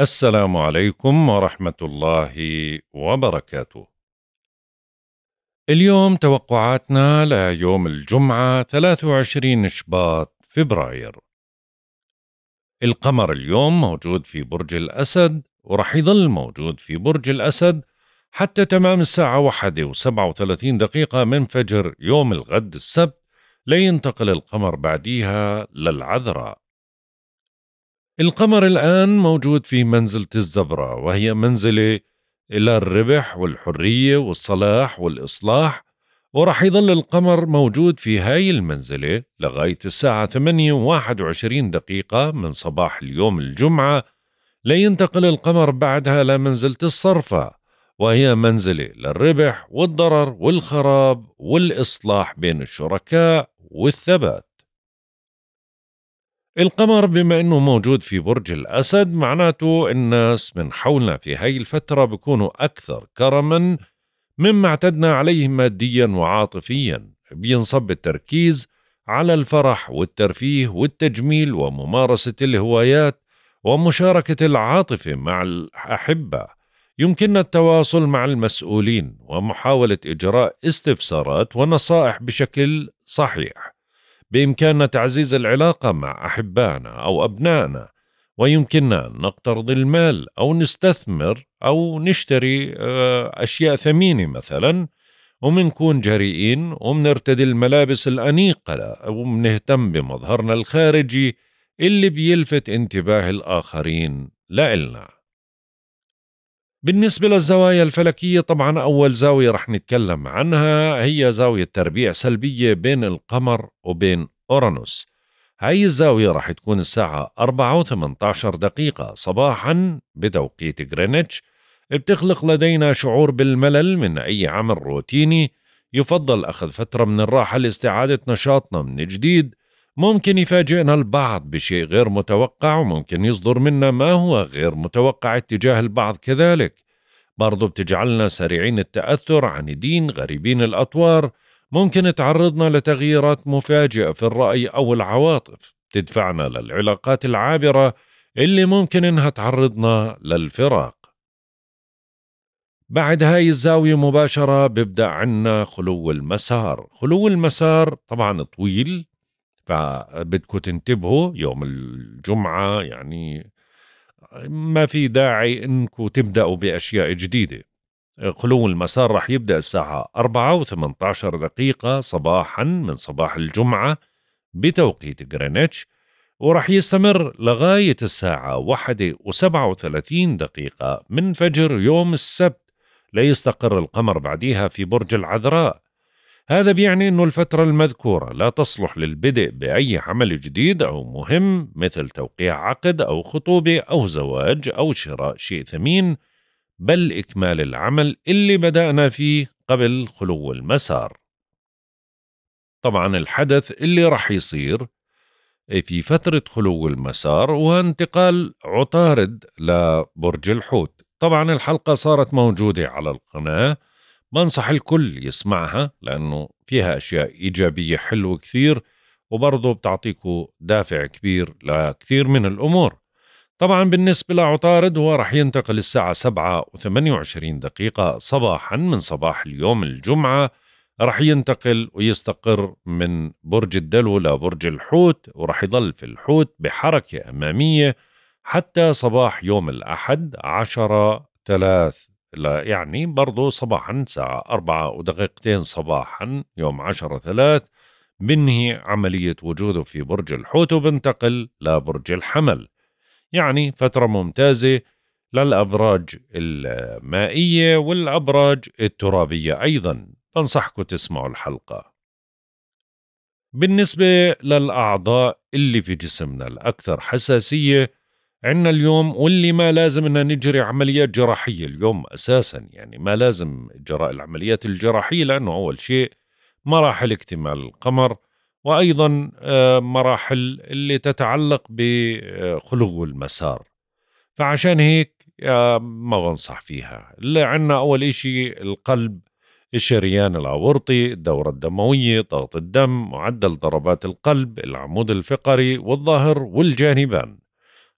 السلام عليكم ورحمة الله وبركاته. اليوم توقعاتنا ليوم الجمعة 23 شباط فبراير. القمر اليوم موجود في برج الأسد ورح يظل موجود في برج الأسد حتى تمام الساعة واحدة وسبعة وثلاثين دقيقة من فجر يوم الغد السبت لينتقل القمر بعديها للعذراء القمر الآن موجود في منزلة الزبرة وهي منزلة إلى الربح والحرية والصلاح والإصلاح ورح يظل القمر موجود في هاي المنزلة لغاية الساعة 8 21 دقيقة من صباح اليوم الجمعة لينتقل القمر بعدها لمنزلة الصرفة وهي منزلة للربح والضرر والخراب والإصلاح بين الشركاء والثبات القمر بما انه موجود في برج الاسد معناته الناس من حولنا في هاي الفتره بيكونوا اكثر كرما مما اعتدنا عليه ماديا وعاطفيا بينصب التركيز على الفرح والترفيه والتجميل وممارسه الهوايات ومشاركه العاطفه مع الاحبه يمكننا التواصل مع المسؤولين ومحاوله اجراء استفسارات ونصائح بشكل صحيح بإمكاننا تعزيز العلاقة مع أحبائنا أو أبنائنا ويمكننا أن نقترض المال أو نستثمر أو نشتري آه، أشياء ثمينة مثلا ومنكون جريئين ومنرتدي الملابس الأنيقة ومنهتم بمظهرنا الخارجي اللي بيلفت انتباه الآخرين لإلنا بالنسبة للزوايا الفلكية طبعا أول زاوية رح نتكلم عنها هي زاوية تربيع سلبية بين القمر وبين أورانوس هاي الزاوية رح تكون الساعة 4 و 18 دقيقة صباحا بتوقيت غرينتش بتخلق لدينا شعور بالملل من أي عمل روتيني يفضل أخذ فترة من الراحة لاستعادة نشاطنا من جديد ممكن يفاجئنا البعض بشيء غير متوقع وممكن يصدر منا ما هو غير متوقع اتجاه البعض كذلك برضو بتجعلنا سريعين التأثر عن غريبين الأطوار ممكن تعرضنا لتغييرات مفاجئة في الرأي أو العواطف تدفعنا للعلاقات العابرة اللي ممكن إنها تعرضنا للفراق بعد هاي الزاوية مباشرة ببدأ عنا خلو المسار خلو المسار طبعا طويل فبدكم تنتبهوا يوم الجمعة يعني ما في داعي انكم تبدأوا بأشياء جديدة غلو المسار رح يبدأ الساعة 4 و18 دقيقة صباحا من صباح الجمعة بتوقيت غرينتش ورح يستمر لغاية الساعة 1 و37 دقيقة من فجر يوم السبت ليستقر القمر بعديها في برج العذراء هذا بيعني أنه الفترة المذكورة لا تصلح للبدء بأي عمل جديد أو مهم مثل توقيع عقد أو خطوبة أو زواج أو شراء شيء ثمين بل إكمال العمل اللي بدأنا فيه قبل خلو المسار طبعا الحدث اللي رح يصير في فترة خلو المسار وانتقال عطارد لبرج الحوت طبعا الحلقة صارت موجودة على القناة بنصح الكل يسمعها لأنه فيها أشياء إيجابية حلوة كثير وبرضه بتعطيكوا دافع كبير لكثير من الأمور طبعا بالنسبة لعطارد هو رح ينتقل الساعة 7 و28 دقيقة صباحا من صباح اليوم الجمعة رح ينتقل ويستقر من برج الدلو لبرج الحوت ورح يضل في الحوت بحركة أمامية حتى صباح يوم الأحد 10 ثلاث لا يعني برضو صباحا ساعة أربعة ودقيقتين صباحا يوم عشرة ثلاث بنهي عملية وجوده في برج الحوت وبنتقل لبرج الحمل يعني فترة ممتازة للأبراج المائية والأبراج الترابية أيضا بنصحكم تسمعوا الحلقة بالنسبة للأعضاء اللي في جسمنا الأكثر حساسية عنا اليوم واللي ما لازم ان نجري عمليات جراحيه اليوم اساسا يعني ما لازم اجراء العمليات الجراحيه لانه اول شيء مراحل اكتمال القمر وايضا آه، مراحل اللي تتعلق بخلو المسار فعشان هيك آه، ما بنصح فيها اللي عندنا اول إشي القلب الشريان العورطي الدورة الدموية ضغط الدم معدل ضربات القلب العمود الفقري والظهر والجانبان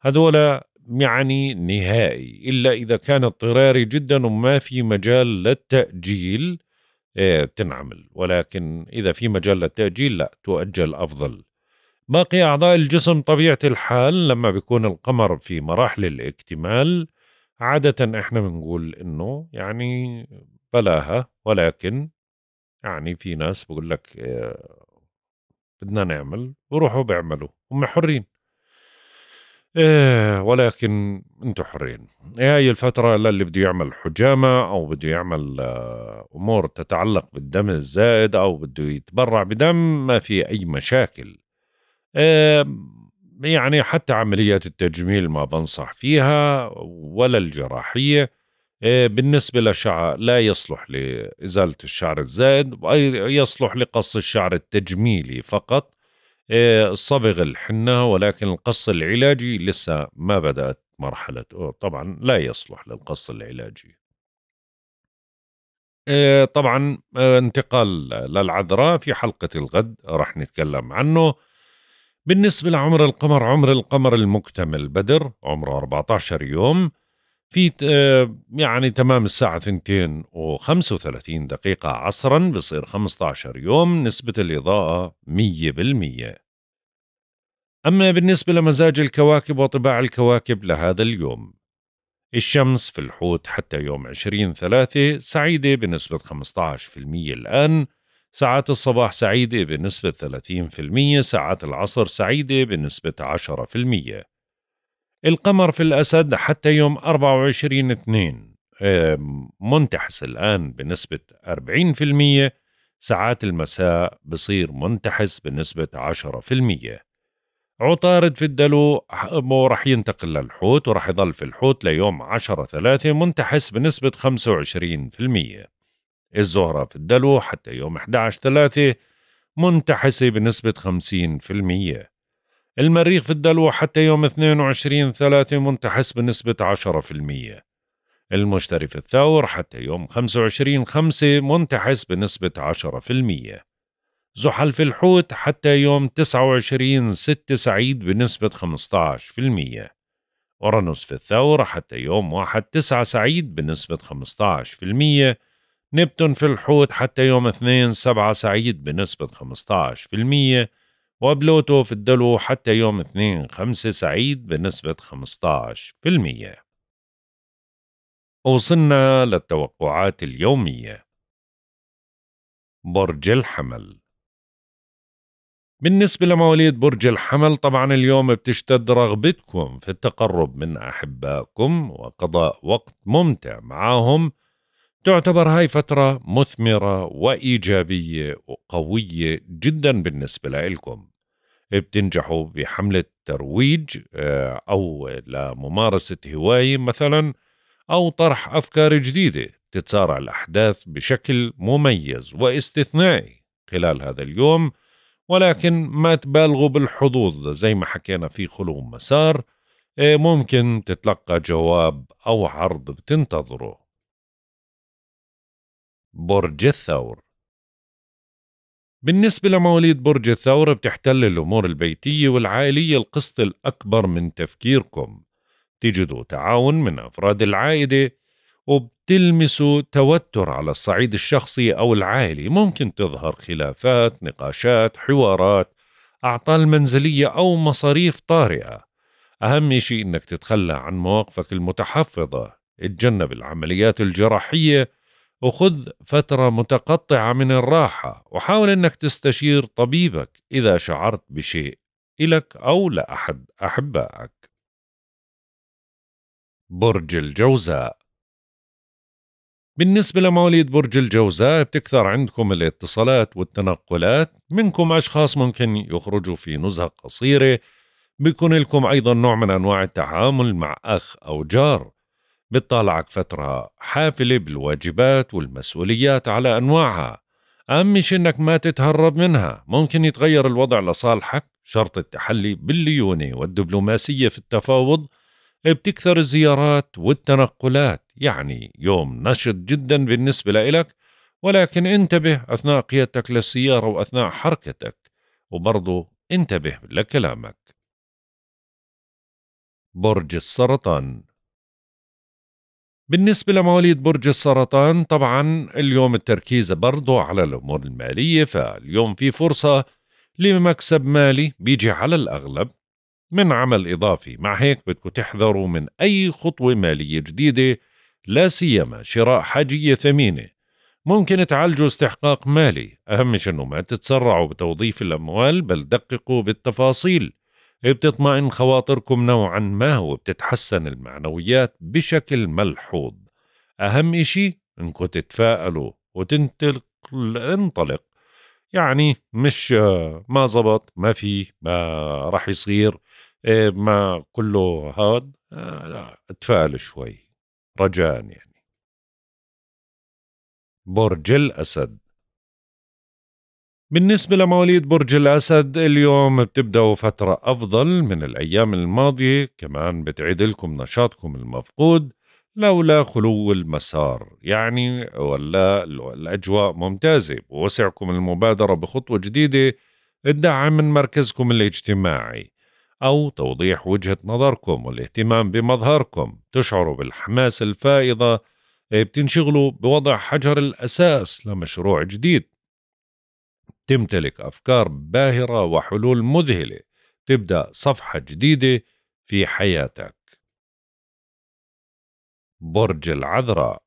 هذول يعني نهائي إلا إذا كان اضطراري جدا وما في مجال للتأجيل آه، تنعمل ولكن إذا في مجال للتأجيل لا تؤجل أفضل باقي أعضاء الجسم طبيعة الحال لما بيكون القمر في مراحل الاكتمال عادة إحنا بنقول إنه يعني بلاها ولكن يعني في ناس بقول لك آه، بدنا نعمل وروحوا بيعملوا هم حرين إيه ولكن انتم حرين إيه، هاي الفترة للي بده يعمل حجامة او بده يعمل آه، امور تتعلق بالدم الزائد او بده يتبرع بدم ما في اي مشاكل إيه يعني حتى عمليات التجميل ما بنصح فيها ولا الجراحية إيه بالنسبة لشعر لا يصلح لإزالة الشعر الزائد يصلح لقص الشعر التجميلي فقط إيه، صبغ الحنة ولكن القص العلاجي لسه ما بدأت مرحلة طبعا لا يصلح للقص العلاجي إيه، طبعا آه، انتقال للعذراء في حلقة الغد راح نتكلم عنه بالنسبة لعمر القمر عمر القمر المكتمل بدر عمره 14 يوم في آه، يعني تمام الساعة 2:35 و دقيقة عصرا بصير 15 يوم نسبة الإضاءة 100% أما بالنسبة لمزاج الكواكب وطباع الكواكب لهذا اليوم الشمس في الحوت حتى يوم 20 ثلاثة سعيدة بنسبة 15% الآن ساعات الصباح سعيدة بنسبة 30% ساعات العصر سعيدة بنسبة 10% القمر في الأسد حتى يوم 24 2 منتحس الآن بنسبة 40% ساعات المساء بصير منتحس بنسبة 10% عطارد في الدلو رح ينتقل للحوت ورح يظل في الحوت ليوم 10 3 منتحس بنسبة 25% الزهرة في الدلو حتى يوم 11 3 منتحسة بنسبة 50% المريخ في الدلو حتى يوم 22 ثلاثة منتحس بنسبة 10% المشتري في الثور حتى يوم 25 خمسة منتحس بنسبة 10% زحل في الحوت حتى يوم 29 ستة سعيد بنسبة 15% أورانوس في الثور حتى يوم 1 9 سعيد بنسبة 15% نبتون في الحوت حتى يوم 2 7 سعيد بنسبة 15% وبلوتو في الدلو حتى يوم 2 5 سعيد بنسبة 15% وصلنا للتوقعات اليومية برج الحمل بالنسبة لمواليد برج الحمل طبعا اليوم بتشتد رغبتكم في التقرب من أحبائكم وقضاء وقت ممتع معهم تعتبر هاي فترة مثمرة وإيجابية وقوية جدا بالنسبة لكم بتنجحوا بحملة ترويج آه، أو لممارسة هواية مثلا أو طرح أفكار جديدة تتسارع الأحداث بشكل مميز واستثنائي خلال هذا اليوم ولكن ما تبالغوا بالحظوظ زي ما حكينا في خلو مسار آه، ممكن تتلقى جواب أو عرض بتنتظره برج الثور بالنسبة لمواليد برج الثور بتحتل الأمور البيتية والعائلية القسط الأكبر من تفكيركم تجدوا تعاون من أفراد العائلة وبتلمسوا توتر على الصعيد الشخصي أو العائلي ممكن تظهر خلافات نقاشات حوارات أعطال منزلية أو مصاريف طارئة أهم شيء أنك تتخلى عن مواقفك المتحفظة اتجنب العمليات الجراحية وخذ فترة متقطعة من الراحة وحاول أنك تستشير طبيبك إذا شعرت بشيء إلك أو لأحد أحبائك برج الجوزاء بالنسبة لمواليد برج الجوزاء بتكثر عندكم الاتصالات والتنقلات منكم أشخاص ممكن يخرجوا في نزهة قصيرة بيكون لكم أيضا نوع من أنواع التعامل مع أخ أو جار بتطالعك فترة حافلة بالواجبات والمسؤوليات على أنواعها أهم شي إنك ما تتهرب منها ممكن يتغير الوضع لصالحك شرط التحلي بالليونة والدبلوماسية في التفاوض بتكثر الزيارات والتنقلات يعني يوم نشط جدا بالنسبة لإلك ولكن انتبه أثناء قيادتك للسيارة وأثناء حركتك وبرضه انتبه لكلامك برج السرطان بالنسبة لمواليد برج السرطان طبعا اليوم التركيز برضو على الأمور المالية فاليوم في فرصة لمكسب مالي بيجي على الأغلب من عمل إضافي مع هيك بدكم تحذروا من أي خطوة مالية جديدة لا سيما شراء حاجية ثمينة ممكن تعالجوا استحقاق مالي أهم شيء أنه ما تتسرعوا بتوظيف الأموال بل دققوا بالتفاصيل إيه بتطمئن خواطركم نوعا ما وبتتحسن المعنويات بشكل ملحوظ أهم إشي إنكم تتفائلوا وتنطلق انطلق يعني مش ما زبط ما في ما راح يصير إيه، ما كله هاد آه، لا اتفائل شوي رجاء يعني برج الأسد بالنسبة لمواليد برج الأسد اليوم بتبدأوا فترة أفضل من الأيام الماضية كمان بتعيد لكم نشاطكم المفقود لولا خلو المسار يعني ولا الأجواء ممتازة ووسعكم المبادرة بخطوة جديدة الدعم من مركزكم الاجتماعي أو توضيح وجهة نظركم والاهتمام بمظهركم تشعروا بالحماس الفائضة بتنشغلوا بوضع حجر الأساس لمشروع جديد تمتلك أفكار باهرة وحلول مذهلة تبدأ صفحة جديدة في حياتك برج العذراء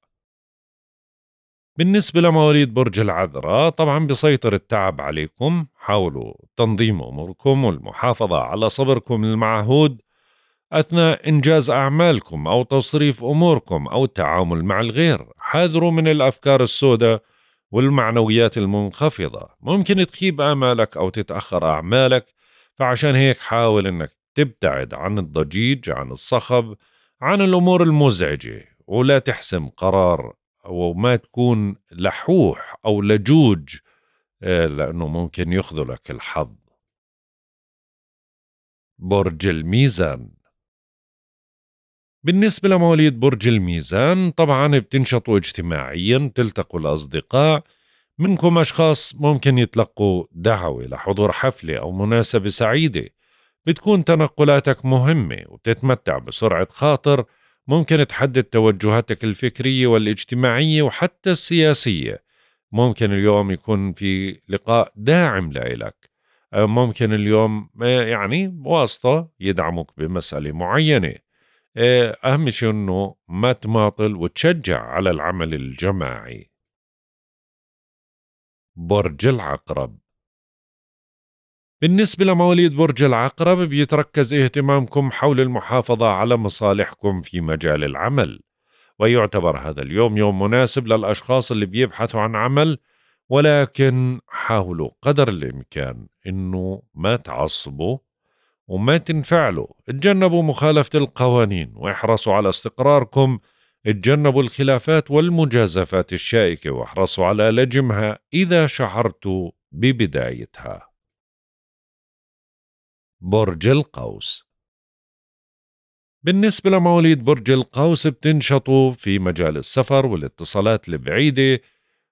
بالنسبة لمواليد برج العذراء طبعا بيسيطر التعب عليكم حاولوا تنظيم أموركم والمحافظة على صبركم المعهود أثناء إنجاز أعمالكم أو تصريف أموركم أو التعامل مع الغير حاذروا من الأفكار السوداء والمعنويات المنخفضة ممكن تخيب آمالك أو تتأخر أعمالك فعشان هيك حاول أنك تبتعد عن الضجيج عن الصخب عن الأمور المزعجة ولا تحسم قرار وما تكون لحوح أو لجوج آه، لأنه ممكن يخذلك الحظ برج الميزان بالنسبة لمواليد برج الميزان طبعا بتنشطوا اجتماعيا بتلتقوا الأصدقاء منكم أشخاص ممكن يتلقوا دعوة لحضور حفلة أو مناسبة سعيدة بتكون تنقلاتك مهمة وبتتمتع بسرعة خاطر ممكن تحدد توجهاتك الفكرية والاجتماعية وحتى السياسية ممكن اليوم يكون في لقاء داعم لإلك ممكن اليوم يعني واسطة يدعمك بمسألة معينة إيه، اهم شيء انه ما تماطل وتشجع على العمل الجماعي برج العقرب بالنسبة لمواليد برج العقرب بيتركز اهتمامكم حول المحافظة على مصالحكم في مجال العمل ويعتبر هذا اليوم يوم مناسب للأشخاص اللي بيبحثوا عن عمل ولكن حاولوا قدر الإمكان أنه ما تعصبوا وما تنفعلوا اتجنبوا مخالفة القوانين واحرصوا على استقراركم اتجنبوا الخلافات والمجازفات الشائكة واحرصوا على لجمها إذا شعرتوا ببدايتها برج القوس بالنسبة لمواليد برج القوس بتنشطوا في مجال السفر والاتصالات البعيدة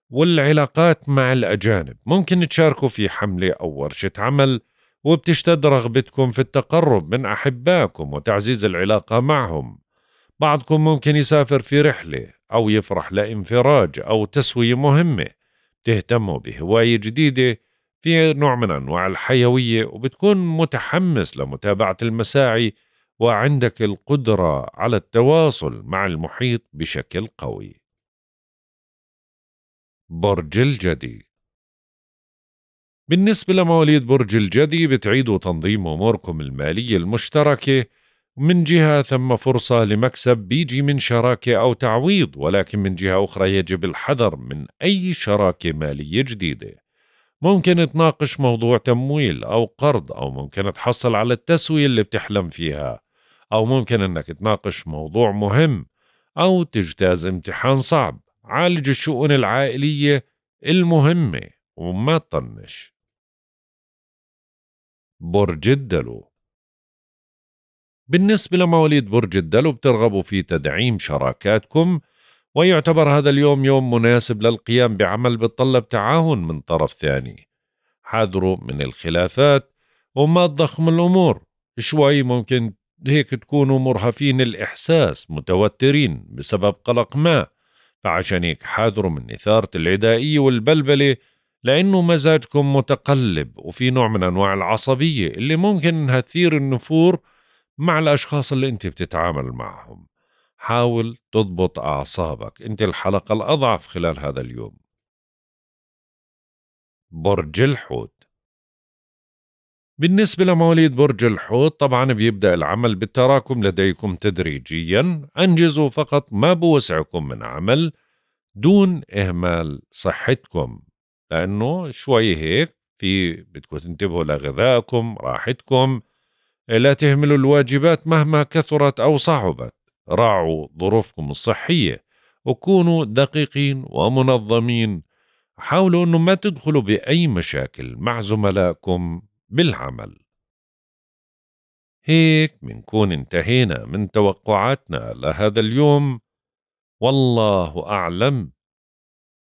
والعلاقات مع الأجانب ممكن تشاركوا في حملة أو ورشة عمل وبتشتد رغبتكم في التقرب من أحبائكم وتعزيز العلاقة معهم بعضكم ممكن يسافر في رحلة أو يفرح لانفراج أو تسوية مهمة بتهتموا بهواية جديدة في نوع من أنواع الحيوية وبتكون متحمس لمتابعة المساعي وعندك القدرة على التواصل مع المحيط بشكل قوي برج الجدي بالنسبة لمواليد برج الجدي بتعيدوا تنظيم أموركم المالية المشتركة من جهة ثم فرصة لمكسب بيجي من شراكة أو تعويض ولكن من جهة أخرى يجب الحذر من أي شراكة مالية جديدة ممكن تناقش موضوع تمويل أو قرض أو ممكن تحصل على التسوية اللي بتحلم فيها أو ممكن أنك تناقش موضوع مهم أو تجتاز امتحان صعب عالج الشؤون العائلية المهمة وما تطنش برج الدلو بالنسبة لمواليد برج الدلو بترغبوا في تدعيم شراكاتكم ويعتبر هذا اليوم يوم مناسب للقيام بعمل بتطلب تعاون من طرف ثاني حذروا من الخلافات وما تضخم الأمور شوي ممكن هيك تكونوا مرهفين الإحساس متوترين بسبب قلق ما فعشان هيك حاذروا من إثارة العدائية والبلبلة لأنه مزاجكم متقلب وفي نوع من أنواع العصبية اللي ممكن إنها تثير النفور مع الأشخاص اللي أنت بتتعامل معهم حاول تضبط أعصابك أنت الحلقة الأضعف خلال هذا اليوم برج الحوت بالنسبة لمواليد برج الحوت طبعا بيبدأ العمل بالتراكم لديكم تدريجيا أنجزوا فقط ما بوسعكم من عمل دون إهمال صحتكم لانه شوي هيك في بدكم تنتبهوا لغذائكم راحتكم لا تهملوا الواجبات مهما كثرت او صعبت راعوا ظروفكم الصحيه وكونوا دقيقين ومنظمين حاولوا انه ما تدخلوا باي مشاكل مع زملائكم بالعمل هيك منكون انتهينا من توقعاتنا لهذا اليوم والله اعلم